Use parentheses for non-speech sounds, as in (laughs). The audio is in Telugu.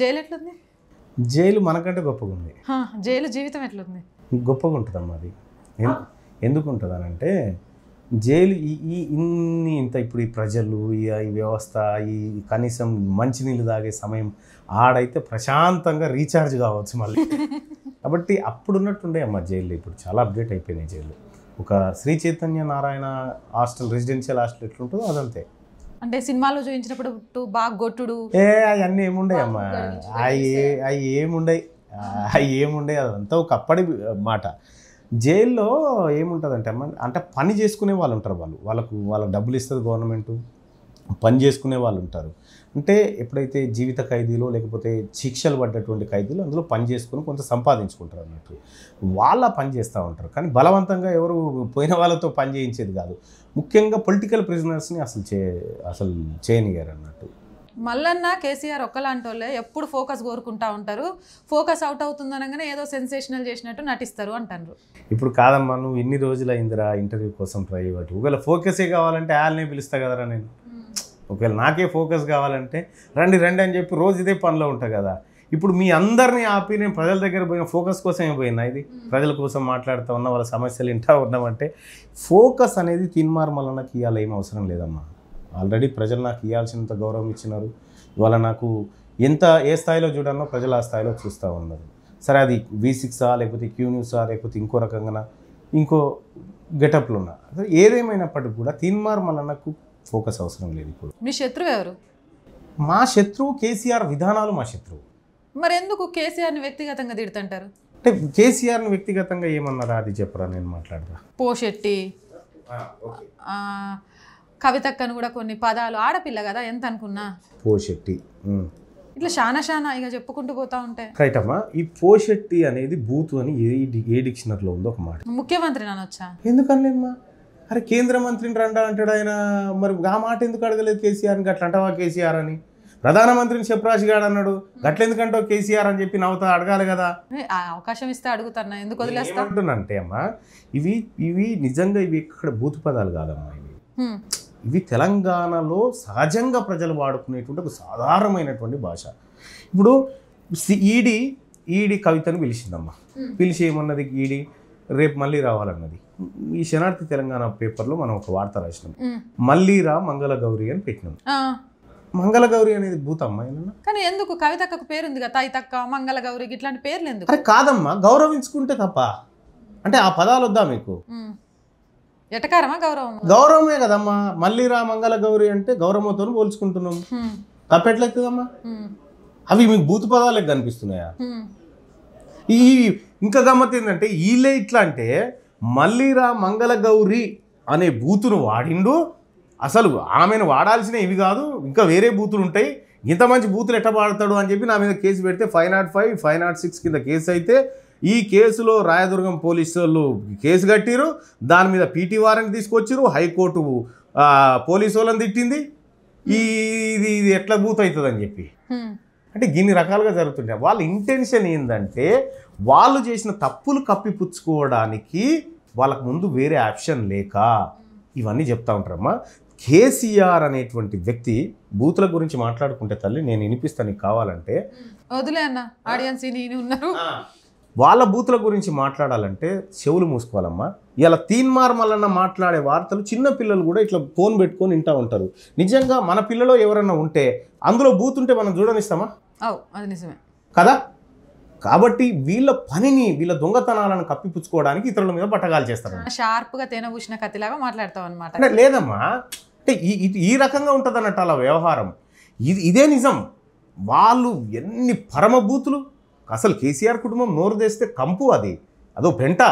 జైలు ఎట్లుంది జైలు మనకంటే గొప్పగా ఉంది జైలు జీవితం ఎట్లుంది గొప్పగా ఉంటుంది అమ్మా అది ఎందుకు ఉంటుంది అని అంటే జైలు ఈ ఈ ఇన్ని ఇంత ఇప్పుడు ఈ ప్రజలు ఈ వ్యవస్థ ఈ కనీసం మంచినీళ్ళు తాగే సమయం ఆడైతే ప్రశాంతంగా రీఛార్జ్ కావచ్చు మళ్ళీ (laughs) కాబట్టి అప్పుడున్నట్టుండే అమ్మ జైలు ఇప్పుడు చాలా అప్డేట్ అయిపోయినాయి జైలు ఒక Sri Chaitanya Narayana hostel residential hostel ఎట్లుంటుందో అదంతే అంటే సినిమాలో చూపించినప్పుడు బాగా గొట్టుడు ఏ అవన్నీ ఏముండే అమ్మా అవి అవి ఏముండయి అవి ఏముండే అదంతా అప్పటి మాట జైల్లో ఏముంటుందంటే అమ్మ అంటే పని చేసుకునే వాళ్ళు ఉంటారు వాళ్ళు వాళ్ళకు వాళ్ళకి డబ్బులు ఇస్తుంది గవర్నమెంట్ పని చేసుకునే వాళ్ళు ఉంటారు అంటే ఎప్పుడైతే జీవిత ఖైదీలో లేకపోతే శిక్షలు పడ్డటువంటి ఖైదీలు అందులో పని చేసుకుని కొంత సంపాదించుకుంటారు అన్నట్టు వాళ్ళ పని చేస్తూ ఉంటారు కానీ బలవంతంగా ఎవరు పోయిన వాళ్ళతో పని చేయించేది కాదు ముఖ్యంగా పొలిటికల్ ప్రిజనర్స్ని అసలు చే అసలు చేయనియారు అన్నట్టు మల్లన్న కేసీఆర్ ఒక్కలాంటి వాళ్ళే ఎప్పుడు ఫోకస్ కోరుకుంటా ఉంటారు ఫోకస్ అవుట్ అవుతుందనగానే ఏదో సెన్సేషనల్ చేసినట్టు నటిస్తారు అంటారు ఇప్పుడు కాదమ్మా నువ్వు ఇన్ని రోజులు అయిందిరా ఇంటర్వ్యూ కోసం ట్రై ఇవ్వట్టు ఒకవేళ ఫోకసే కావాలంటే వాళ్ళనే పిలుస్తా కదరా నేను ఒకవేళ నాకే ఫోకస్ కావాలంటే రండి రండి అని చెప్పి రోజు ఇదే పనిలో ఉంటాయి కదా ఇప్పుడు మీ అందరినీ ఆపి నేను ప్రజల దగ్గర పోయిన ఫోకస్ కోసమే పోయినా ఇది ప్రజల కోసం మాట్లాడుతూ ఉన్న వాళ్ళ సమస్యలు ఇంటా ఉన్నామంటే ఫోకస్ అనేది తిన్మార్ మళ్ళీ నాకు ఇవ్వాలి ఏం అవసరం లేదమ్మా ఆల్రెడీ ప్రజలు నాకు ఇవ్వాల్సినంత గౌరవం ఇచ్చినారు ఇవాళ నాకు ఎంత ఏ స్థాయిలో చూడాలో ప్రజలు ఆ స్థాయిలో చూస్తూ ఉన్నారు సరే అది వి సిక్సా లేకపోతే క్యూ న్యూసా లేకపోతే ఇంకో రకంగా ఇంకో గెటప్లో ఉన్నా ఏదేమైనప్పటికీ కూడా తీన్మార్ మల్లన్నకు ఫోకస్ అవసరం లేదు ఇప్పుడు మీ శత్రువు ఎవరు మా శత్రువు కేసీఆర్ విధానాలు మా శత్రువు మరి ఎందుకు కేసీఆర్ని వ్యక్తిగతంగా తిడుతుంటారు అంటే కేసీఆర్ని వ్యక్తిగతంగా ఏమన్నారా అది చెప్పరా నేను మాట్లాడదా పోషెట్టి కవితక్కను కూడా కొన్ని పదాలు ఆడపిల్ల కదా ఎంత అనుకున్నా పోషెట్టి ఇట్లా చాలా చాలా ఇక చెప్పుకుంటూ పోతా ఉంటే రైట్ అమ్మా ఈ పోషెట్టి అనేది బూత్ అని ఏ ఏ డిక్షనరీలో ఉందో ఒక మాట ముఖ్యమంత్రి నానొచ్చా ఎందుకనలేమ్మా అరే కేంద్ర మంత్రిని రండా అంటాడు ఆయన మరి ఆ మాట ఎందుకు అడగలేదు కేసీఆర్ని అట్లా అంటావా కేసీఆర్ అని ప్రధానమంత్రిని చెప్పరాజు గాడు అన్నాడు గట్ల ఎందుకంటో కేసీఆర్ అని చెప్పి నవ్వుతా అడగాలి కదా అవకాశం ఇస్తే అడుగుతాను ఎందుకు అంటే అమ్మా ఇవి ఇవి నిజంగా ఇవి ఇక్కడ బూతు పదాలు కాదమ్మా ఇవి ఇవి తెలంగాణలో సహజంగా ప్రజలు వాడుకునేటువంటి ఒక సాధారణమైనటువంటి భాష ఇప్పుడు ఈడి ఈడి కవితను పిలిచిందమ్మా పిలిచి ఏమన్నది ఈడి రేపు మళ్ళీ రావాలన్నది ఈ శనార్థి తెలంగాణ పేపర్లో మనం ఒక వార్త రాసినాం మల్లీరా రా మంగళ గౌరి అని పెట్టినాం మంగళ గౌరి అనేది భూతమ్మ కానీ ఎందుకు కవితకు ఉంది కదా తక్క మంగళ గౌరి ఇట్లాంటి పేర్లు ఎందుకు అరే కాదమ్మా గౌరవించుకుంటే తప్ప అంటే ఆ పదాలు వద్దా మీకు ఎటకారమా గౌరవం గౌరవమే కదమ్మా మల్లీరా రా మంగళ గౌరి అంటే గౌరవంతో పోల్చుకుంటున్నాం తప్పెట్లెక్కదమ్మా అవి మీకు భూత పదాలకు కనిపిస్తున్నాయా ఈ ఇంకా గమ్మత్ ఏంటంటే వీళ్ళే ఇట్లా అంటే మల్లిరా మంగళగౌరి అనే బూతును వాడిండు అసలు ఆమెను వాడాల్సిన ఇవి కాదు ఇంకా వేరే బూతులు ఉంటాయి ఇంత మంచి బూతులు ఎట్ట వాడతాడు అని చెప్పి నా మీద కేసు పెడితే five naught five five naught six కింద కేసు అయితే ఈ కేసులో రాయదుర్గం పోలీసు వాళ్ళు కేసు కట్టిరు దాని మీద పీటీ వారెంట్ తీసుకొచ్చిరు హైకోర్టు పోలీసు వాళ్ళని తిట్టింది ఈ ఇది ఎట్లా బూత్ అవుతుందని చెప్పి అంటే గిన్ని రకాలుగా జరుగుతుంటాయి వాళ్ళ ఇంటెన్షన్ ఏంటంటే వాళ్ళు చేసిన తప్పులు కప్పిపుచ్చుకోవడానికి వాళ్ళకు ముందు వేరే ఆప్షన్ లేక ఇవన్నీ చెప్తా ఉంటారమ్మా కేసీఆర్ అనేటువంటి వ్యక్తి బూతుల గురించి మాట్లాడుకుంటే తల్లి నేను వినిపిస్తాను నీకు కావాలంటే వదిలే అన్న ఆడియన్స్ ఉన్నారు వాళ్ళ బూతుల గురించి మాట్లాడాలంటే చెవులు మూసుకోవాలమ్మా ఇలా తీన్మార్ మల్లన్న మాట్లాడే వార్తలు చిన్న పిల్లలు కూడా ఇట్లా ఫోన్ పెట్టుకొని వింటూ ఉంటారు నిజంగా మన పిల్లలో ఎవరన్నా ఉంటే అందులో బూతుంటే మనం చూడనిస్తామా అది నిజమే కదా కాబట్టి వీళ్ళ పనిని వీళ్ళ దొంగతనాలను కప్పిపుచ్చుకోవడానికి ఇతరుల మీద పట్టగాలు చేస్తారు షార్ప్గా తేనబూసిన కత్తిలాగా మాట్లాడతాం అనమాట లేదమ్మా అంటే ఈ ఈ రకంగా ఉంటుంది అన్నట్టు అలా వ్యవహారం ఇది ఇదే నిజం వాళ్ళు ఎన్ని పరమభూతులు అసలు కేసీఆర్ కుటుంబం నోరు తెస్తే కంపు అది అదో పెంట